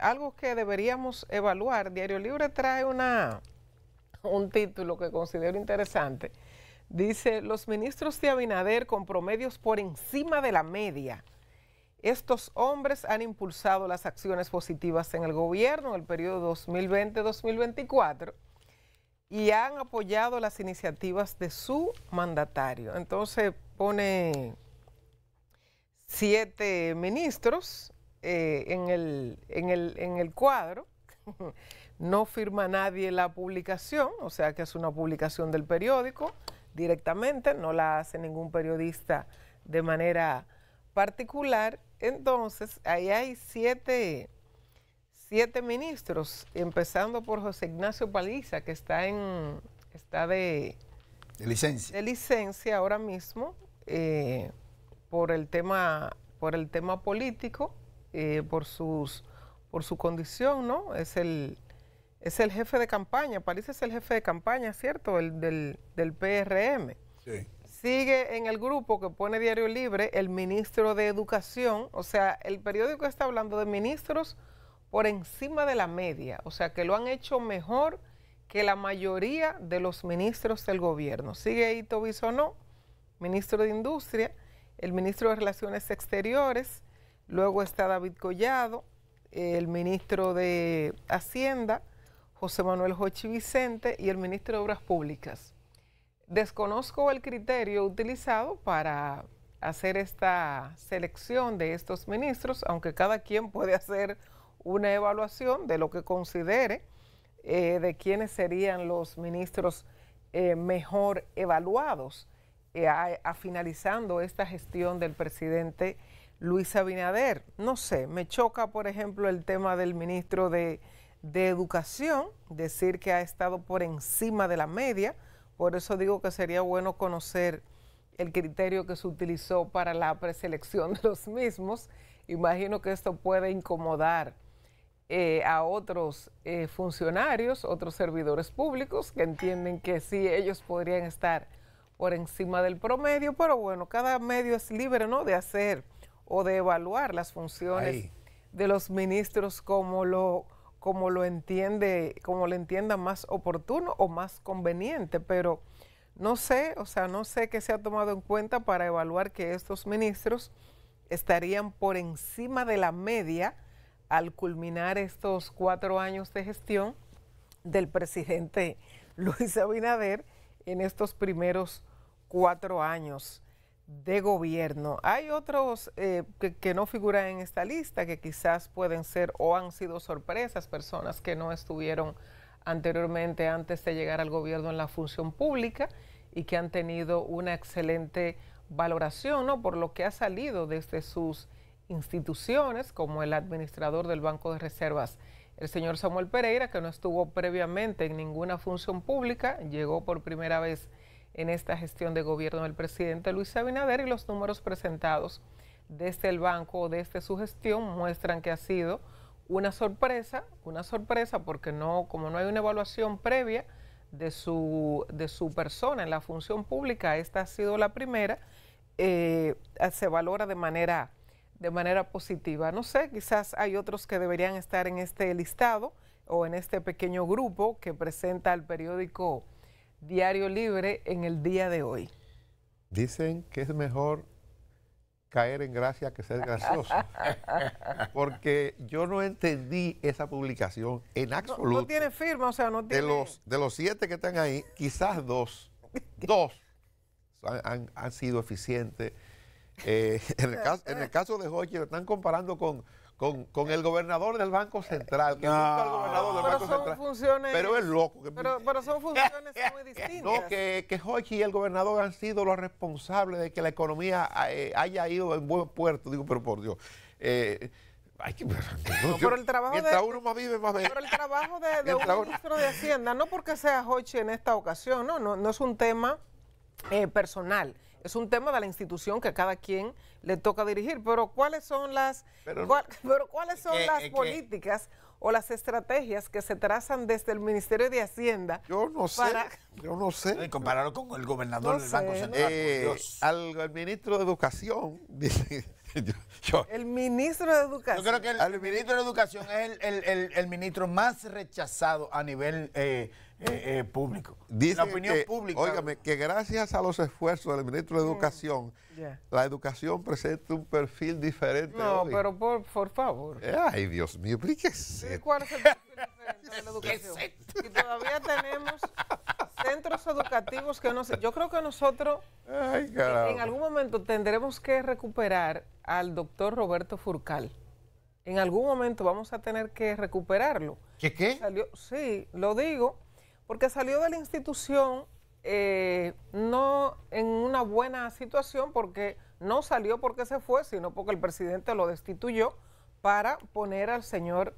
algo que deberíamos evaluar. Diario Libre trae una, un título que considero interesante. Dice, los ministros de Abinader con promedios por encima de la media. Estos hombres han impulsado las acciones positivas en el gobierno en el periodo 2020-2024 y han apoyado las iniciativas de su mandatario. Entonces pone siete ministros eh, en, el, cuadro, no firma nadie la publicación, o sea que es una publicación del periódico directamente, no la hace ningún periodista de manera particular. Entonces, ahí hay siete, siete ministros, empezando por José Ignacio Paliza, que está en está de, licencia. De licencia ahora mismo eh, por el tema, por el tema político. Eh, por, sus, por su condición, ¿no? Es el, es el jefe de campaña, París es el jefe de campaña, ¿cierto? El del, del PRM. Sigue en el grupo que pone Diario Libre el ministro de Educación, o sea, el periódico está hablando de ministros por encima de la media, o sea, que lo han hecho mejor que la mayoría de los ministros del gobierno. Sigue Ito Bisonó, ministro de Industria, el ministro de Relaciones Exteriores, Luego está David Collado, el ministro de Hacienda, José Manuel Jochi Vicente y el ministro de Obras Públicas. Desconozco el criterio utilizado para hacer esta selección de estos ministros, aunque cada quien puede hacer una evaluación de lo que considere eh, de quiénes serían los ministros eh, mejor evaluados eh, a finalizando esta gestión del presidente Luis Abinader. No sé, me choca, por ejemplo, el tema del ministro de, Educación, decir que ha estado por encima de la media. Por eso digo que sería bueno conocer el criterio que se utilizó para la preselección de los mismos. Imagino que esto puede incomodar eh, a otros eh, funcionarios, otros servidores públicos, que entienden que sí, ellos podrían estar por encima del promedio, pero bueno, cada medio es libre ¿no? de hacer o de evaluar las funciones de los ministros como lo como lo entiende, como lo entienda más oportuno o más conveniente, pero no sé, o sea, no sé qué se ha tomado en cuenta para evaluar que estos ministros estarían por encima de la media al culminar estos cuatro años de gestión del presidente Luis Abinader en estos primeros cuatro años de gobierno. Hay otros eh, que, no figuran en esta lista, que quizás pueden ser o han sido sorpresas, personas que no estuvieron anteriormente antes de llegar al gobierno en la función pública y que han tenido una excelente valoración ¿no? por lo que ha salido desde sus instituciones, como el administrador del Banco de Reservas, el señor Samuel Pereira, que no estuvo previamente en ninguna función pública, llegó por primera vez en esta gestión de gobierno del presidente Luis Abinader y los números presentados desde el banco o desde su gestión muestran que ha sido una sorpresa, una sorpresa porque no, como no hay una evaluación previa de su, de su persona en la función pública, esta ha sido la primera, eh, se valora de manera, de manera positiva. No sé, quizás hay otros que deberían estar en este listado o en este pequeño grupo que presenta el periódico Diario Libre en el día de hoy. Dicen que es mejor caer en gracia que ser gracioso. Porque yo no entendí esa publicación en absoluto. No, tiene firma, o sea, no De los, de los siete que están ahí, quizás dos, dos han, sido eficientes. Eh, en, el caso, de Hochi, lo están comparando con, con, con, el gobernador del Banco Central, que no, gobernador del pero Banco Central. Funciones, pero es loco. pero, pero, son funciones muy distintas. No, que, que Hochi y el gobernador han sido los responsables de que la economía eh, haya ido en buen puerto. Digo, pero por Dios. Eh, hay que, pero el trabajo de, uno más vive, más vive. Pero el trabajo de, un ministro de Hacienda, no porque sea Hochi en esta ocasión, no, no, no es un tema eh, personal es un tema de la institución que a cada quien le toca dirigir, pero ¿cuáles son las, pero, ¿cuáles son las políticas o las estrategias que se trazan desde el Ministerio de Hacienda? Yo no sé, yo no sé. compararlo con el gobernador del Banco Central. Eh, ministro de Educación, El ministro de Educación. Yo creo que el, ministro de Educación es el, el, ministro más rechazado a nivel eh, eh, eh, público. dice la que, gracias a los esfuerzos del ministro de mm. Educación, la educación presenta un perfil diferente. No, pero por, favor. Ay, Dios mío, qué es ¿Y ¿Cuál de la educación? y todavía tenemos centros educativos que no sé. Yo creo que nosotros en, en algún momento tendremos que recuperar al doctor Roberto Furcal en algún momento vamos a tener que recuperarlo. ¿Qué qué? Salió, sí, lo digo, porque salió de la institución eh, no en una buena situación, porque no salió porque se fue, sino porque el presidente lo destituyó para poner al señor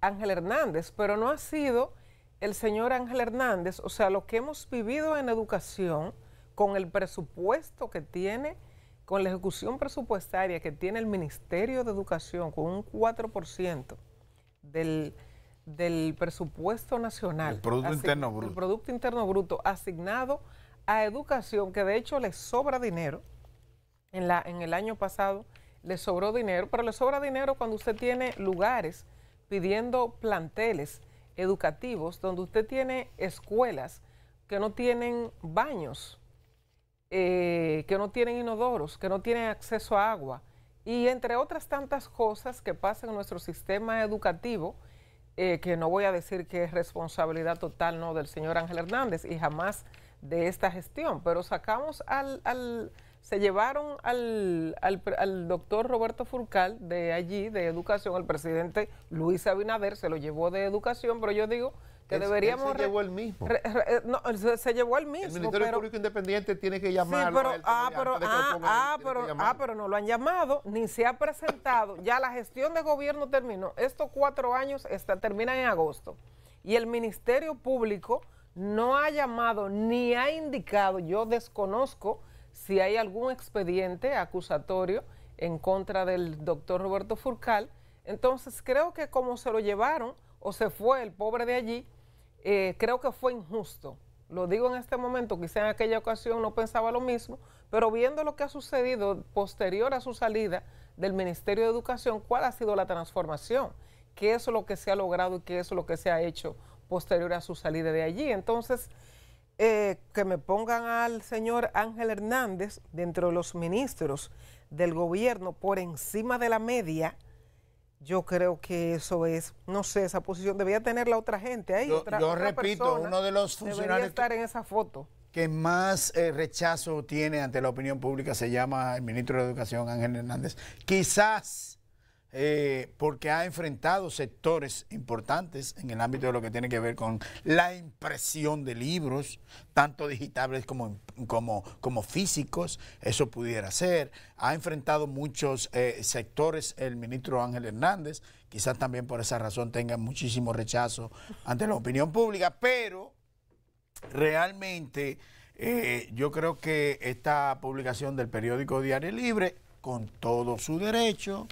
Ángel Hernández, pero no ha sido el señor Ángel Hernández, o sea, lo que hemos vivido en educación con el presupuesto que tiene, con la ejecución presupuestaria que tiene el Ministerio de Educación, con un 4% del del presupuesto nacional. El Producto Interno Bruto. El Producto Interno Bruto asignado a educación, que de hecho le sobra dinero. En, la, en el año pasado le sobró dinero, pero le sobra dinero cuando usted tiene lugares pidiendo planteles educativos, donde usted tiene escuelas que no tienen baños, eh, que no tienen inodoros, que no tienen acceso a agua, y entre otras tantas cosas que pasan en nuestro sistema educativo, eh, que no voy a decir que es responsabilidad total no del señor Ángel Hernández y jamás de esta gestión, pero sacamos al, al se llevaron al, al, al, doctor Roberto Furcal de allí, de educación, al presidente Luis Abinader, se lo llevó de educación, pero yo digo se llevó el mismo. se, el Ministerio Público Independiente tiene que llamarlo. pero, ah, pero, ah, ah pero, ah, pero no lo han llamado, ni se ha presentado. ya la gestión de gobierno terminó. Estos cuatro años está, terminan en agosto. Y el Ministerio Público no ha llamado ni ha indicado, yo desconozco si hay algún expediente acusatorio en contra del doctor Roberto Furcal. Entonces creo que como se lo llevaron o se fue el pobre de allí, eh, creo que fue injusto. Lo digo en este momento, quizá en aquella ocasión no pensaba lo mismo, pero viendo lo que ha sucedido posterior a su salida del Ministerio de Educación, cuál ha sido la transformación, qué es lo que se ha logrado y qué es lo que se ha hecho posterior a su salida de allí. Entonces, eh, que me pongan al señor Ángel Hernández dentro de los ministros del gobierno por encima de la media, yo creo que eso es, no sé, esa posición debía tener la otra gente ahí. Yo, otra, yo repito, uno de los funcionarios. estar en esa foto. Que más eh, rechazo tiene ante la opinión pública se llama el ministro de Educación, Ángel Hernández. Quizás eh, porque ha enfrentado sectores importantes en el ámbito de lo que tiene que ver con la impresión de libros, tanto digitales como, como, físicos, eso pudiera ser. Ha enfrentado muchos eh, sectores el ministro Ángel Hernández, quizás también por esa razón tenga muchísimo rechazo ante la opinión pública, pero realmente eh, yo creo que esta publicación del periódico Diario Libre, con todo su derecho,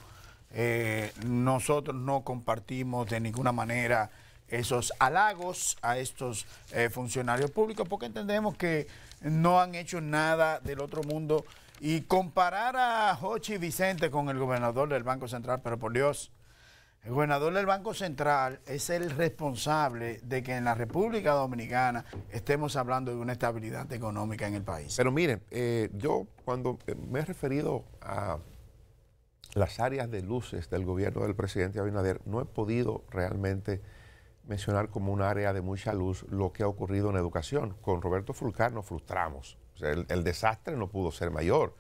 eh, nosotros no compartimos de ninguna manera esos halagos a estos eh, funcionarios públicos porque entendemos que no han hecho nada del otro mundo. Y comparar a Jochi Vicente con el gobernador del Banco Central, pero por Dios, el gobernador del Banco Central es el responsable de que en la República Dominicana estemos hablando de una estabilidad económica en el país. Pero miren, eh, yo cuando me he referido a las áreas de luces del gobierno del presidente Abinader, no he podido realmente mencionar como un área de mucha luz lo que ha ocurrido en educación. Con Roberto Fulcar nos frustramos. el, desastre no pudo ser mayor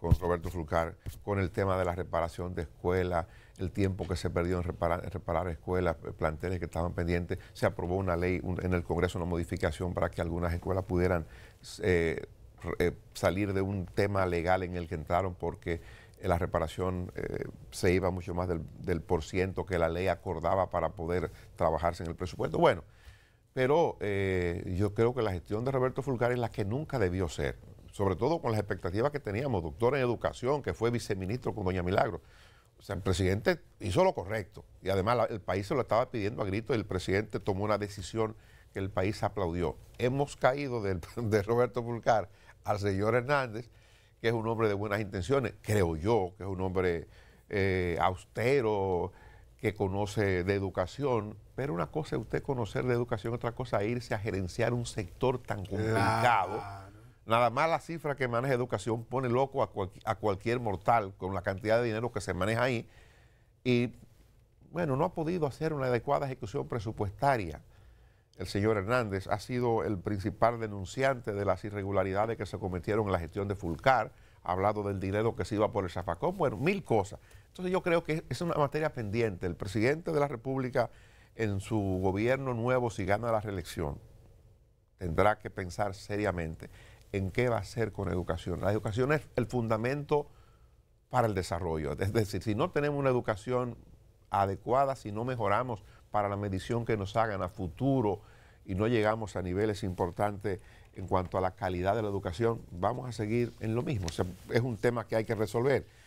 con Roberto Fulcar, con el tema de la reparación de escuelas, el tiempo que se perdió en reparar, reparar, escuelas, planteles que estaban pendientes. Se aprobó una ley en el Congreso, una modificación para que algunas escuelas pudieran eh, eh, salir de un tema legal en el que entraron porque la reparación eh, se iba mucho más del, del por ciento que la ley acordaba para poder trabajarse en el presupuesto. Bueno, pero eh, yo creo que la gestión de Roberto Fulcar es la que nunca debió ser, sobre todo con las expectativas que teníamos, doctor en educación, que fue viceministro con Doña Milagro. O sea, el presidente hizo lo correcto y además el país se lo estaba pidiendo a grito y el presidente tomó una decisión que el país aplaudió. Hemos caído de Roberto Fulcar al señor Hernández que es un hombre de buenas intenciones, creo yo, que es un hombre eh, austero, que conoce de educación, pero una cosa es usted conocer de educación, otra cosa es irse a gerenciar un sector tan complicado. Nada más la cifra que maneja educación pone loco a, cualquier mortal con la cantidad de dinero que se maneja ahí. Y bueno, no ha podido hacer una adecuada ejecución presupuestaria el señor Hernández, ha sido el principal denunciante de las irregularidades que se cometieron en la gestión de Fulcar, ha hablado del dinero que se iba por el zafacón, bueno, mil cosas. Entonces yo creo que es una materia pendiente. El presidente de la República en su gobierno nuevo, si gana la reelección, tendrá que pensar seriamente en qué va a hacer con educación. La educación es el fundamento para el desarrollo. Es decir, si no tenemos una educación adecuada, si no mejoramos para la medición que nos hagan a futuro y no llegamos a niveles importantes en cuanto a la calidad de la educación, vamos a seguir en lo mismo. es un tema que hay que resolver.